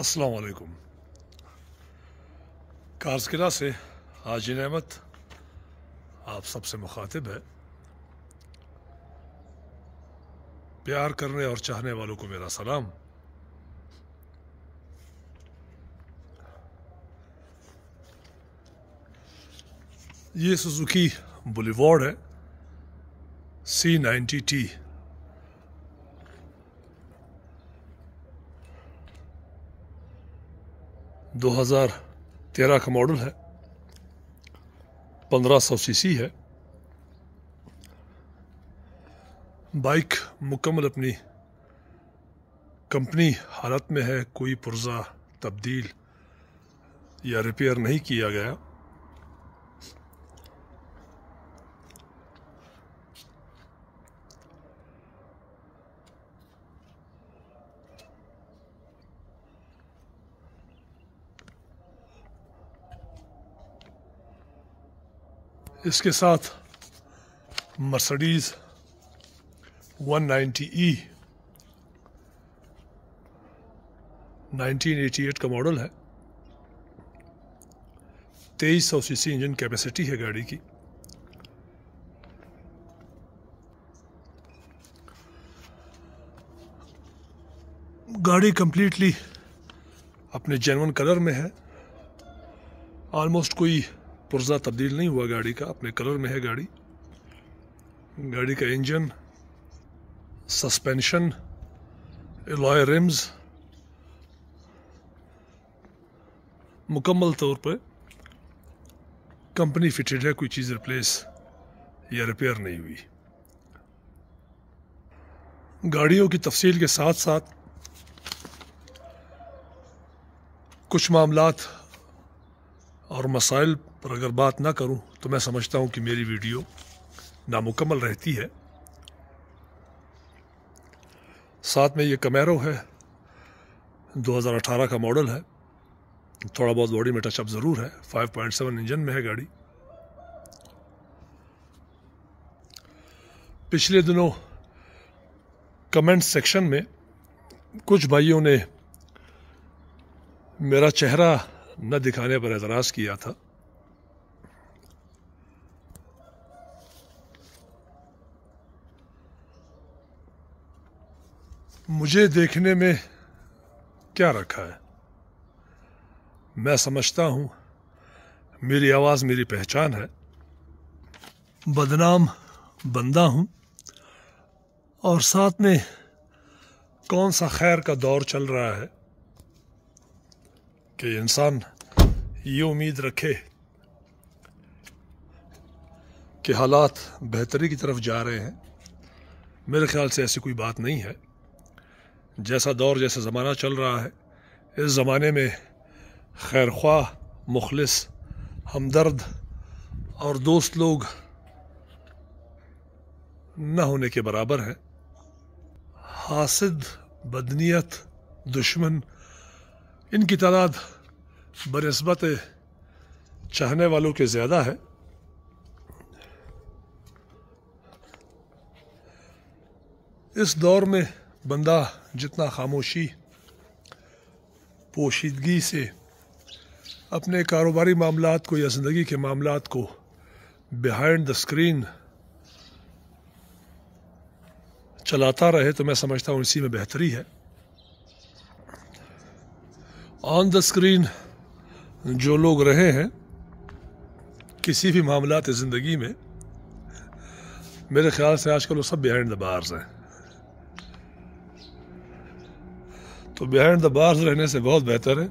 असलकुम कारसकिला से आज अहमद आप सबसे मुखातिब है प्यार करने और चाहने वालों को मेरा सलाम ये सुजुकी बुलिवॉर्ड है सी नाइन्टी टी 2013 का मॉडल है 1500 सीसी है बाइक मुकम्मल अपनी कंपनी हालत में है कोई पुर्जा तब्दील या रिपेयर नहीं किया गया इसके साथ मर्सडीज़ 190E 1988 का मॉडल है तेईस सौ सी इंजन कैपेसिटी है गाड़ी की गाड़ी कंप्लीटली अपने जेनवन कलर में है ऑलमोस्ट कोई पुर्जा तब्दील नहीं हुआ गाड़ी का अपने कलर में है गाड़ी गाड़ी का इंजन सस्पेंशन एलॉय रिम्स मुकम्मल तौर पर कंपनी फिटेड है कोई चीज़ रिप्लेस या रिपेयर नहीं हुई गाड़ियों की तफसील के साथ साथ कुछ मामलात और मसाइल और अगर बात ना करूं तो मैं समझता हूं कि मेरी वीडियो नामुकम्मल रहती है साथ में ये कमेरो है 2018 का मॉडल है थोड़ा बहुत बॉडी में टचअप ज़रूर है 5.7 इंजन में है गाड़ी पिछले दिनों कमेंट सेक्शन में कुछ भाइयों ने मेरा चेहरा न दिखाने पर एतराज़ किया था मुझे देखने में क्या रखा है मैं समझता हूँ मेरी आवाज़ मेरी पहचान है बदनाम बंदा हूँ और साथ में कौन सा खैर का दौर चल रहा है कि इंसान ये उम्मीद रखे कि हालात बेहतरी की तरफ जा रहे हैं मेरे ख्याल से ऐसी कोई बात नहीं है जैसा दौर जैसा ज़माना चल रहा है इस ज़माने में खैर ख्वा मुखलस हमदर्द और दोस्त लोग न होने के बराबर हैं हासिद बदनीत दुश्मन इनकी तादाद बनस्बत चाहने वालों के ज़्यादा है इस दौर में बंदा जितना खामोशी पोशीदगी से अपने कारोबारी मामला को या ज़िंदगी के मामला को बिहाइंड द स्क्रीन चलाता रहे तो मैं समझता हूँ इसी में बेहतरी है ऑन द स्क्रीन जो लोग रहे हैं किसी भी मामला ज़िंदगी में मेरे ख्याल से आजकल वो सब बिहाइंड द बार्स हैं तो बिहाइंड द बार्स रहने से बहुत बेहतर है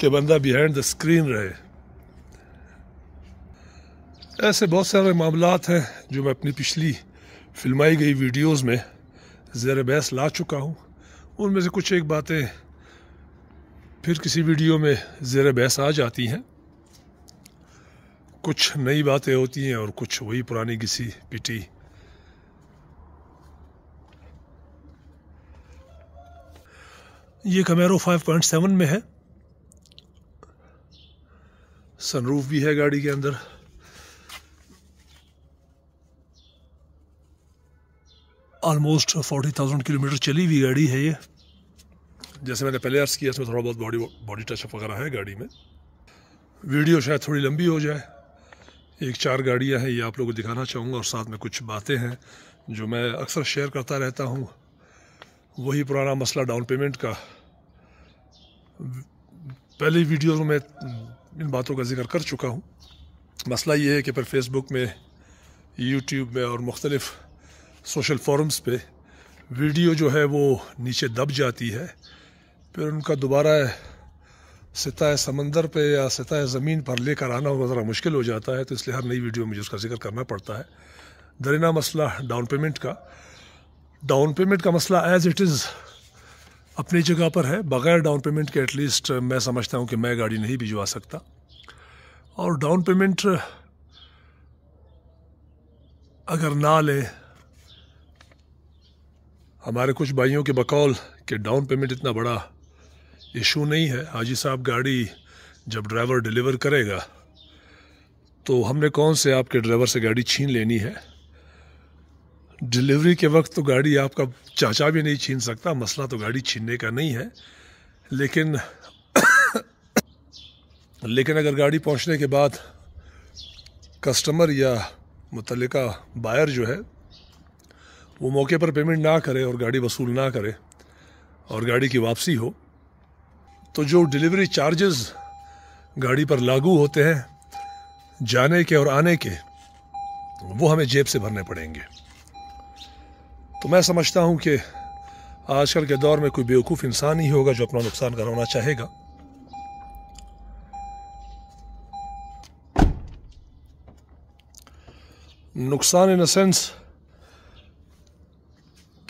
कि बंदा बिहाइंड द स्क्रीन रहे ऐसे बहुत सारे मामला हैं जो मैं अपनी पिछली फिल्माई गई वीडियोस में ज़ेर बहस ला चुका हूँ उनमें से कुछ एक बातें फिर किसी वीडियो में ज़ेर बहस आ जाती हैं कुछ नई बातें होती हैं और कुछ वही पुरानी किसी पिटी ये कमेरो 5.7 में है सनरूफ भी है गाड़ी के अंदर ऑलमोस्ट 40,000 किलोमीटर चली हुई गाड़ी है ये जैसे मैंने पहले अर्ज़ किया इसमें थोड़ा बहुत बॉडी बॉडी टचअप वगैरह है गाड़ी में वीडियो शायद थोड़ी लंबी हो जाए एक चार गाड़ियां हैं ये आप लोगों को दिखाना चाहूँगा और साथ में कुछ बातें हैं जो मैं अक्सर शेयर करता रहता हूँ वही पुराना मसला डाउन पेमेंट का पहले वीडियो में इन बातों का जिक्र कर चुका हूँ मसला ये है कि फिर फेसबुक में यूट्यूब में और मुख्तलिफ़ सोशल फॉरम्स पे वीडियो जो है वो नीचे दब जाती है फिर उनका दोबारा सतह समंदर पे या सतह ज़मीन पर लेकर आना होगा ज़रा मुश्किल हो जाता है तो इसलिए हर नई वीडियो में मुझे उसका जिक्र करना पड़ता है दरिना मसला डाउन पेमेंट का डाउन पेमेंट का मसला एज़ इट इज़ अपनी जगह पर है बग़ैर डाउन पेमेंट के एटलीस्ट मैं समझता हूँ कि मैं गाड़ी नहीं भिजवा सकता और डाउन पेमेंट अगर ना लें हमारे कुछ भाइयों के बकौल कि डाउन पेमेंट इतना बड़ा इशू नहीं है हाजी साहब गाड़ी जब ड्राइवर डिलीवर करेगा तो हमने कौन से आपके ड्राइवर से गाड़ी छीन लेनी है डिलीवरी के वक्त तो गाड़ी आपका चाचा भी नहीं छीन सकता मसला तो गाड़ी छीनने का नहीं है लेकिन लेकिन अगर गाड़ी पहुंचने के बाद कस्टमर या मुतल बायर जो है वो मौके पर पेमेंट ना करे और गाड़ी वसूल ना करे और गाड़ी की वापसी हो तो जो डिलीवरी चार्जेस गाड़ी पर लागू होते हैं जाने के और आने के वो हमें जेब से भरने पड़ेंगे तो मैं समझता हूँ कि आजकल के दौर में कोई बेवकूफ़ इंसान ही होगा जो अपना नुकसान करवाना चाहेगा नुकसान इन सेंस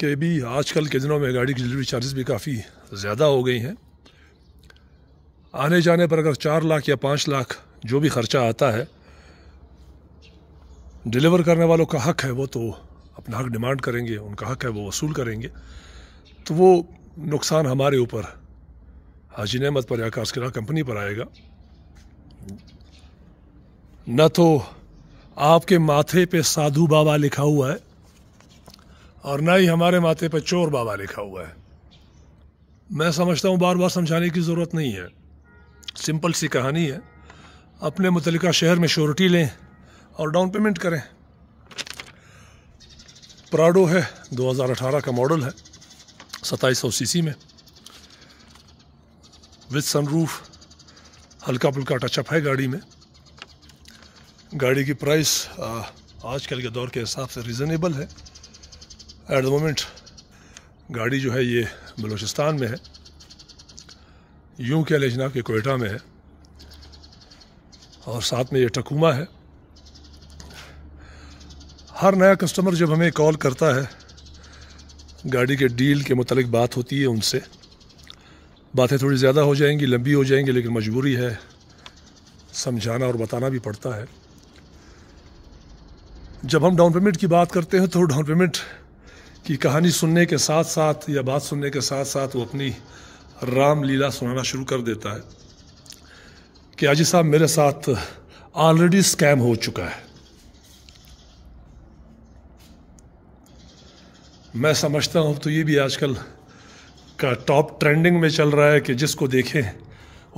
के भी आजकल के दिनों में गाड़ी की डिलीवरी चार्जेस भी काफ़ी ज़्यादा हो गई हैं आने जाने पर अगर चार लाख या पाँच लाख जो भी ख़र्चा आता है डिलीवर करने वालों का हक है वो तो अपना हक डिमांड करेंगे उनका हक है वो वसूल करेंगे तो वो नुकसान हमारे ऊपर हाजी नहमत पर या कासकिरा कंपनी पर आएगा न तो आपके माथे पे साधु बाबा लिखा हुआ है और ना ही हमारे माथे पे चोर बाबा लिखा हुआ है मैं समझता हूँ बार बार समझाने की ज़रूरत नहीं है सिंपल सी कहानी है अपने मुतलका शहर में श्योरिटी लें और डाउन पेमेंट करें प्राडो है 2018 का मॉडल है सताईस सौ सी में विद सनरूफ हल्का फुल्का टचअप है गाड़ी में गाड़ी की प्राइस आजकल के दौर के हिसाब से रीज़नेबल है एट द मोमेंट गाड़ी जो है ये बलूचिस्तान में है यूं के लेजना के कोयटा में है और साथ में ये टकुमा है हर नया कस्टमर जब हमें कॉल करता है गाड़ी के डील के मतलब बात होती है उनसे बातें थोड़ी ज़्यादा हो जाएंगी लंबी हो जाएंगी लेकिन मजबूरी है समझाना और बताना भी पड़ता है जब हम डाउन पेमेंट की बात करते हैं तो डाउन पेमेंट की कहानी सुनने के साथ साथ या बात सुनने के साथ साथ वो अपनी रामलीला सुनाना शुरू कर देता है कि आजी साहब मेरे साथ ऑलरेडी स्कैम हो चुका है मैं समझता हूँ तो ये भी आजकल का टॉप ट्रेंडिंग में चल रहा है कि जिसको देखें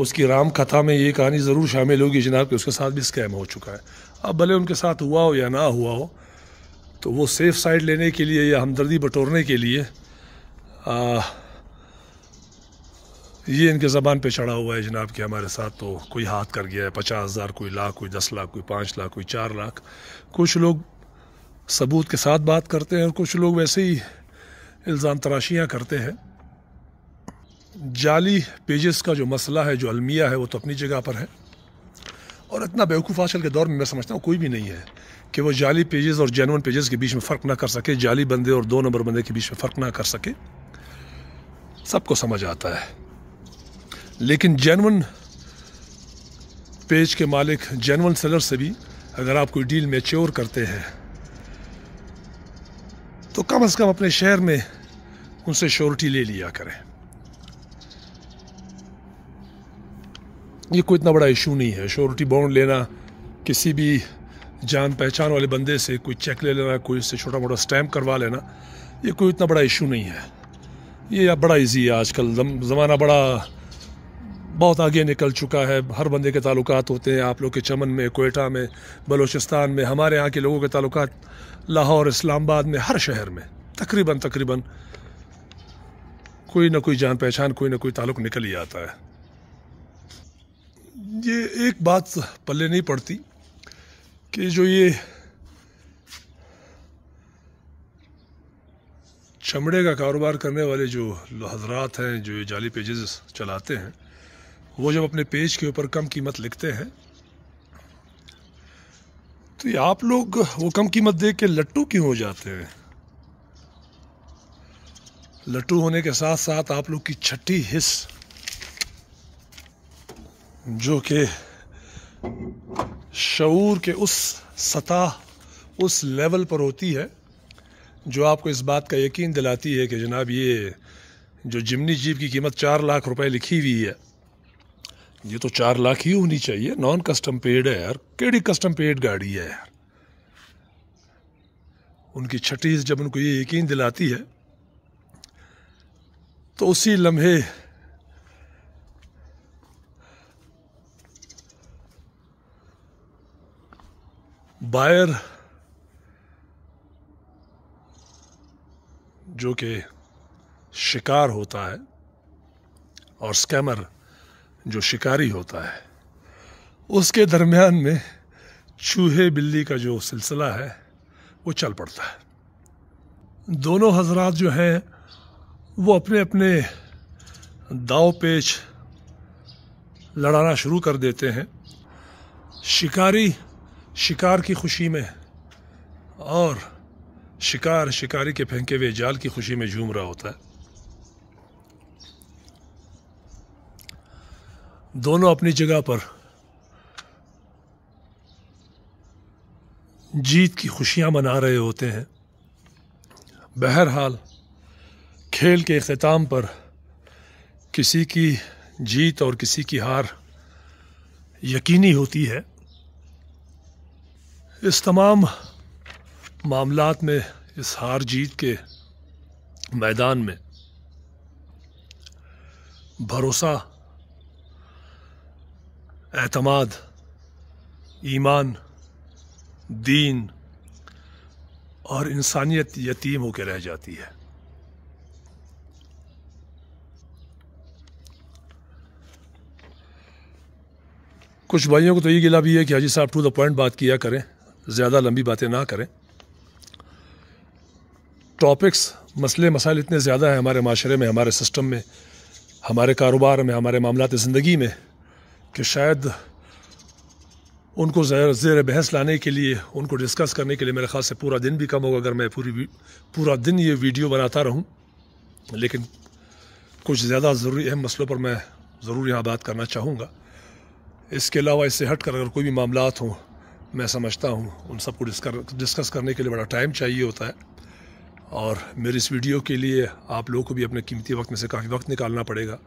उसकी राम कथा में ये कहानी ज़रूर शामिल होगी जनाब कि उसके साथ भी स्कैम हो चुका है अब भले उनके साथ हुआ हो या ना हुआ हो तो वो सेफ़ साइड लेने के लिए या हमदर्दी बटोरने के लिए आ, ये इनके ज़बान पे चढ़ा हुआ है जनाब कि हमारे साथ तो कोई हाथ कर गया है पचास हज़ार कोई लाख कोई दस लाख कोई पाँच लाख कोई चार लाख कुछ लोग सबूत के साथ बात करते हैं और कुछ लोग वैसे ही इल्ज़ाम तराशियाँ करते हैं जाली पेजेस का जो मसला है जो अलमिया है वो तो अपनी जगह पर है और इतना बेवकूफ़ आजकल के दौर में मैं समझता हूँ कोई भी नहीं है कि वो जाली पेजेस और जैन पेजेस के बीच में फ़र्क ना कर सके जाली बंदे और दो नंबर बंदे के बीच में फ़र्क ना कर सके सबको समझ आता है लेकिन जैन पेज के मालिक जैन सेलर से भी अगर आप कोई डील मेच्योर करते हैं तो कम से कम अपने शहर में उनसे श्योरिटी ले लिया करें ये कोई इतना बड़ा इशू नहीं है श्योरिटी बॉन्ड लेना किसी भी जान पहचान वाले बंदे से कोई चेक ले लेना कोई उससे छोटा मोटा स्टैम्प करवा लेना ये कोई इतना बड़ा इशू नहीं है ये बड़ा इजी है आजकल ज़माना बड़ा बहुत आगे निकल चुका है हर बंदे के ताल्लुक होते हैं आप लोग के चमन में कोयटा में बलूचिस्तान में हमारे यहाँ के लोगों के ताल्लुक लाहौर इस्लामाबाद में हर शहर में तकरीबन तकरीबन कोई ना कोई जान पहचान कोई ना कोई ताल्लुक निकल ही आता है ये एक बात पल्ले नहीं पड़ती कि जो ये चमड़े का कारोबार करने वाले जो हजरात हैं जो ये जाली पेजेस चलाते हैं वो जब अपने पेज के ऊपर कम कीमत लिखते हैं तो ये आप लोग वो कम कीमत दे के लट्टू क्यों हो जाते हैं लट्टू होने के साथ साथ आप लोग की छठी हिस जो कि शूर के उस सतह उस लेवल पर होती है जो आपको इस बात का यकीन दिलाती है कि जनाब ये जो जिमनी जीप की कीमत चार लाख रुपए लिखी हुई है ये तो चार लाख ही होनी चाहिए नॉन कस्टम पेड है यार केड़ी कस्टम पेड गाड़ी है यार उनकी छठी जब उनको ये यकीन दिलाती है तो उसी लम्हे बायर जो कि शिकार होता है और स्कैमर जो शिकारी होता है उसके दरमियान में चूहे बिल्ली का जो सिलसिला है वो चल पड़ता है दोनों हजरात जो हैं वो अपने अपने दाव पेच लड़ाना शुरू कर देते हैं शिकारी शिकार की खुशी में और शिकार शिकारी के फेंके हुए जाल की खुशी में झूम रहा होता है दोनों अपनी जगह पर जीत की खुशियां मना रहे होते हैं बहरहाल खेल के अख्ताम पर किसी की जीत और किसी की हार यकीनी होती है इस तमाम मामलात में इस हार जीत के मैदान में भरोसा अतमाद ईमान दीन और इंसानियत यतीम होकर रह जाती है कुछ भाइयों को तो ये गिला भी है कि हाजी साहब टू द पॉइंट बात किया करें ज़्यादा लंबी बातें ना करें टॉपिक्स मसले मसाइल इतने ज़्यादा हैं हमारे माशरे में हमारे सिस्टम में हमारे कारोबार में हमारे मामला ज़िंदगी में कि शायद उनको ज़ेर बहस लाने के लिए उनको डिस्कस करने के लिए मेरे ख्याल से पूरा दिन भी कम होगा अगर मैं पूरी पूरा दिन ये वीडियो बनाता रहूँ लेकिन कुछ ज़्यादा ज़रूरी अहम मसलों पर मैं ज़रूर यहाँ बात करना चाहूँगा इसके अलावा इससे हट कर अगर कोई भी मामला हों मैं समझता हूँ उन सबको डिस्कर डिस्कस करने के लिए बड़ा टाइम चाहिए होता है और मेरी इस वीडियो के लिए आप लोगों को भी अपने कीमती वक्त में से काफ़ी वक्त निकालना पड़ेगा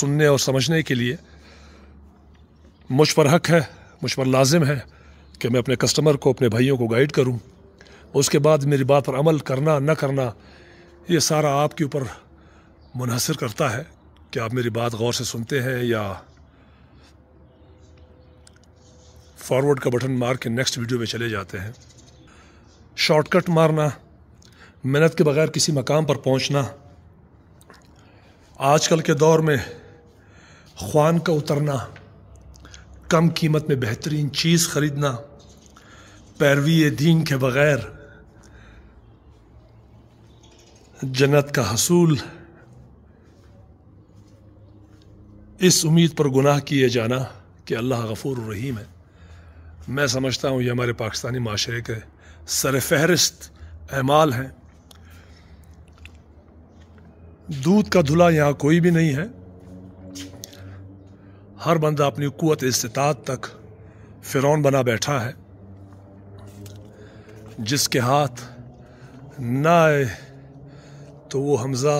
सुनने और समझने के लिए मुझ पर हक है मुझ पर लाजिम है कि मैं अपने कस्टमर को अपने भाइयों को गाइड करूँ उसके बाद मेरी बात पर अमल करना न करना ये सारा आपके ऊपर मुनहसर करता है कि आप मेरी बात गौर से सुनते हैं या फॉरवर्ड का बटन मार के नेक्स्ट वीडियो में चले जाते हैं शॉर्टकट मारना मेहनत के बगैर किसी मकाम पर पहुंचना आजकल के दौर में ख्वान का उतरना कम कीमत में बेहतरीन चीज़ ख़रीदना पैरवी दीन के बग़ैर जन्नत का हसूल इस उम्मीद पर गुनाह किए जाना कि अल्लाह गफूर रहीम है मैं समझता हूँ ये हमारे पाकिस्तानी माशरे के सर फहरिस्त अमाल हैं दूध का धुला यहाँ कोई भी नहीं है हर बंदा अपनी कुत इस्तात तक फ़िरौन बना बैठा है जिसके हाथ ना आए तो वो हमज़ा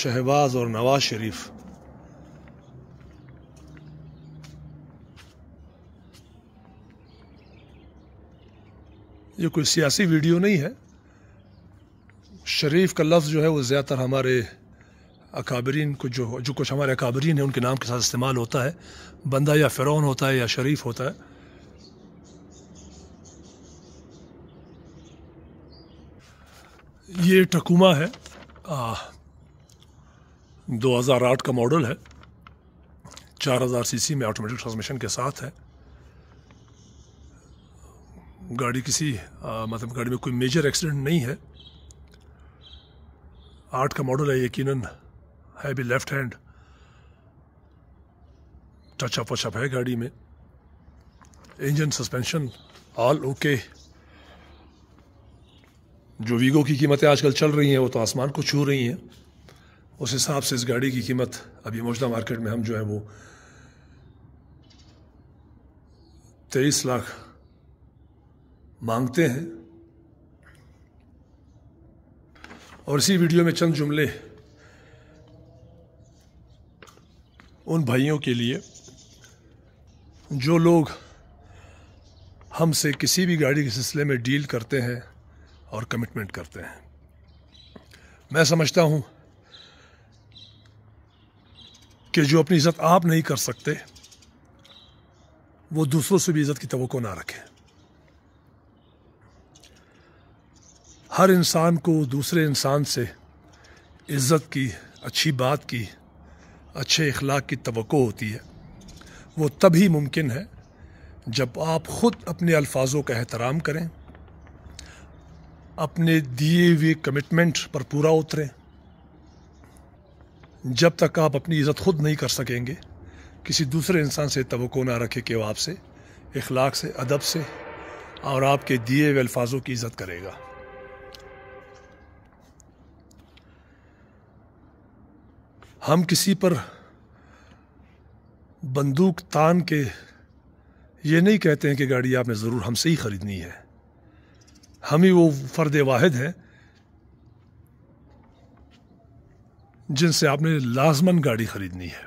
शहबाज और नवाज शरीफ ये कोई सियासी वीडियो नहीं है शरीफ का लफ्ज़ जो है वो ज़्यादातर हमारे अकाबरीन को जो जो कुछ हमारे अकाबरीन हैं उनके नाम के साथ इस्तेमाल होता है बंदा या फ़िरौन होता है या शरीफ होता है ये टकुमा है आ, 2008 का मॉडल है 4000 सीसी में ऑटोमेटिक ट्रांसमिशन के साथ है गाड़ी किसी आ, मतलब गाड़ी में कोई मेजर एक्सीडेंट नहीं है आठ का मॉडल है यकीनन भी लेफ्ट हैंड टचअप वचअप है गाड़ी में इंजन सस्पेंशन ऑल ओके जो वीगो की कीमतें आजकल चल रही हैं वो तो आसमान को छू रही हैं उस हिसाब से इस गाड़ी की कीमत अभी मौजूदा मार्केट में हम जो है वो तेईस लाख मांगते हैं और इसी वीडियो में चंद जुमले उन भाइयों के लिए जो लोग हमसे किसी भी गाड़ी के सिलसिले में डील करते हैं और कमिटमेंट करते हैं मैं समझता हूँ कि जो अपनी इज़्ज़त आप नहीं कर सकते वो दूसरों से भी इज़्ज़त की तो ना रखें हर इंसान को दूसरे इंसान से इज़्ज़त की अच्छी बात की अच्छे अखलाक की तो होती है वो तभी मुमकिन है जब आप ख़ुद अपने अल्फाजों का एहतराम करें अपने दिए हुए कमिटमेंट पर पूरा उतरें जब तक आप अपनी इज़्ज़त खुद नहीं कर सकेंगे किसी दूसरे इंसान से तो ना रखें कि वो आपसे इखलाक से अदब से और आपके दिए हुए अल्फाजों की इज़्ज़त करेगा हम किसी पर बंदूक तान के ये नहीं कहते हैं कि गाड़ी आपने ज़रूर हमसे ही ख़रीदनी है हम ही वो फ़र्द वाहिद हैं जिनसे आपने लाजमन गाड़ी ख़रीदनी है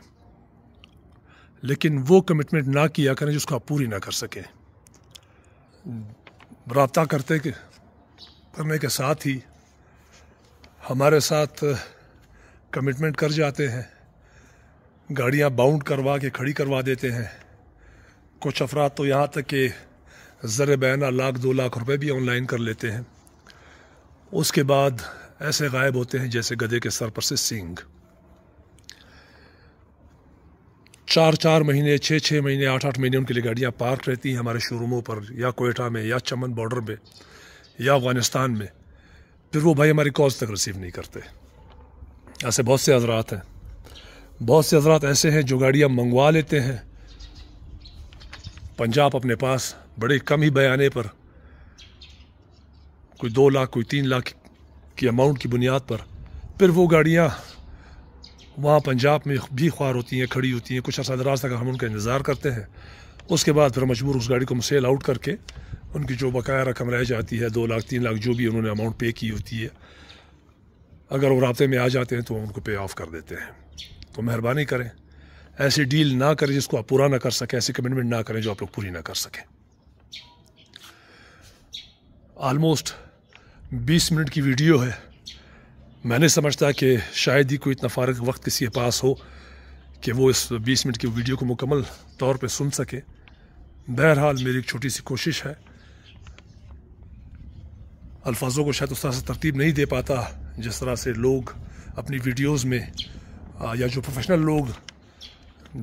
लेकिन वो कमिटमेंट ना किया करें जिसको आप पूरी ना कर सकें रबता करते के, करने के साथ ही हमारे साथ कमिटमेंट कर जाते हैं गाड़ियाँ बाउंड करवा के खड़ी करवा देते हैं कुछ अफराद तो यहाँ तक कि ज़र बैना लाख दो लाख रुपए भी ऑनलाइन कर लेते हैं उसके बाद ऐसे गायब होते हैं जैसे गधे के सर पर से सिंग चार चार महीने छः छः महीने आठ आठ महीने उनके लिए गाड़ियाँ पार्क रहती हैं हमारे शोरूमों पर या कोयटा में या चमन बॉर्डर में या अफगानिस्तान में फिर वो भाई हमारी कॉल्स तक रिसीव नहीं करते ऐसे बहुत से हजरात हैं बहुत से हजरात ऐसे हैं जो गाड़ियाँ मंगवा लेते हैं पंजाब अपने पास बड़े कम ही बयाने पर कोई दो लाख कोई तीन लाख की अमाउंट की बुनियाद पर फिर वो गाड़ियाँ वहाँ पंजाब में भी ख्वार होती हैं खड़ी होती हैं कुछ अर्सा दराज तक हम उनका इंतज़ार करते हैं उसके बाद फिर मजबूर उस गाड़ी को हम सेल आउट करके उनकी जो बकाया रकम रह जाती है दो लाख तीन लाख जो भी उन्होंने अमाउंट पे की होती है अगर वो रबते में आ जाते हैं तो उनको पे ऑफ कर देते हैं तो मेहरबानी करें ऐसी डील ना करें जिसको आप पूरा ना कर सकें ऐसी कमिटमेंट ना करें जो आप लोग पूरी ना कर सकें आलमोस्ट 20 मिनट की वीडियो है मैंने समझता कि शायद ही कोई इतना फ़ारग वक्त किसी के पास हो कि वो इस 20 मिनट की वीडियो को मुकम्मल तौर पे सुन सके बहरहाल मेरी एक छोटी सी कोशिश है अल्फाजों को शायद उस तरह से तरतीब नहीं दे पाता जिस तरह से लोग अपनी वीडियोस में आ, या जो प्रोफेशनल लोग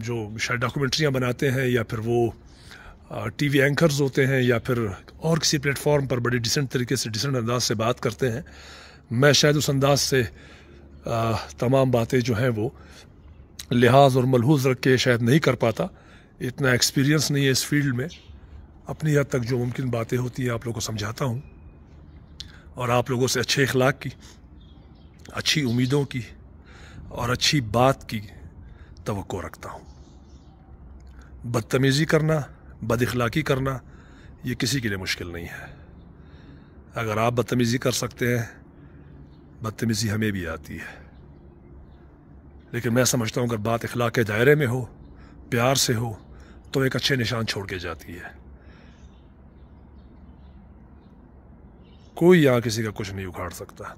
जो शायद डॉक्यूमेंट्रियाँ बनाते हैं या फिर वो टीवी एंकर्स होते हैं या फिर और किसी प्लेटफॉर्म पर बड़े डिसेंट तरीके से डिसेंट अंदाज से बात करते हैं मैं शायद उस अंदाज से आ, तमाम बातें जो हैं वो लिहाज और मलहूज रख के शायद नहीं कर पाता इतना एक्सपीरियंस नहीं है इस फील्ड में अपनी हद तक जो मुमकिन बातें होती हैं आप लोगों को समझाता हूँ और आप लोगों से अच्छे अखलाक की अच्छी उम्मीदों की और अच्छी बात की तो रखता हूँ बदतमीज़ी करना अखलाक़ी करना ये किसी के लिए मुश्किल नहीं है अगर आप बदतमीज़ी कर सकते हैं बदतमीज़ी हमें भी आती है लेकिन मैं समझता हूँ अगर बात अखलाक के दायरे में हो प्यार से हो तो एक अच्छे निशान छोड़ के जाती है कोई यहाँ किसी का कुछ नहीं उखाड़ सकता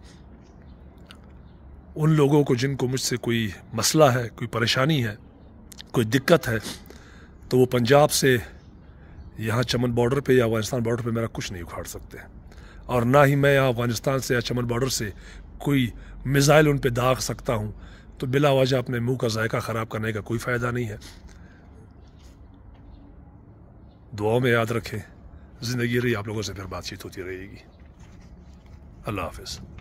उन लोगों को जिनको मुझसे कोई मसला है कोई परेशानी है कोई दिक्कत है तो वो पंजाब से यहाँ चमन बॉर्डर पे या अफगानिस्तान बॉर्डर पे मेरा कुछ नहीं उखाड़ सकते और ना ही मैं यहाँ अफगानिस्तान से या चमन बॉर्डर से कोई मिज़ाइल उन पर दाग सकता हूँ तो बिला वजह अपने मुँह का जायका ख़राब करने का कोई फ़ायदा नहीं है दुआओं में याद रखें ज़िंदगी रही आप लोगों से फिर बातचीत होती रहेगी अल्लाह हाफिज़